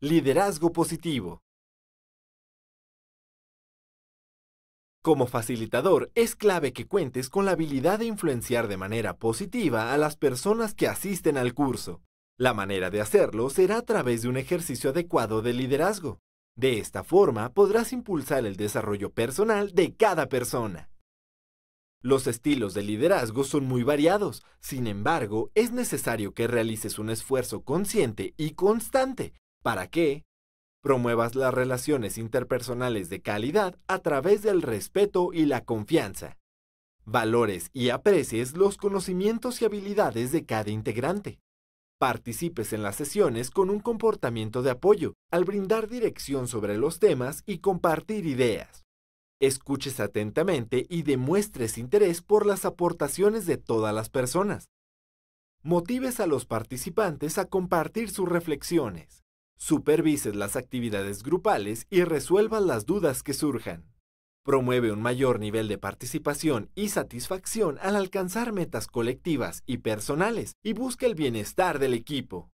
Liderazgo positivo. Como facilitador, es clave que cuentes con la habilidad de influenciar de manera positiva a las personas que asisten al curso. La manera de hacerlo será a través de un ejercicio adecuado de liderazgo. De esta forma podrás impulsar el desarrollo personal de cada persona. Los estilos de liderazgo son muy variados, sin embargo, es necesario que realices un esfuerzo consciente y constante para qué? promuevas las relaciones interpersonales de calidad a través del respeto y la confianza. Valores y aprecies los conocimientos y habilidades de cada integrante. Participes en las sesiones con un comportamiento de apoyo, al brindar dirección sobre los temas y compartir ideas. Escuches atentamente y demuestres interés por las aportaciones de todas las personas. Motives a los participantes a compartir sus reflexiones. Supervises las actividades grupales y resuelvas las dudas que surjan. Promueve un mayor nivel de participación y satisfacción al alcanzar metas colectivas y personales y busca el bienestar del equipo.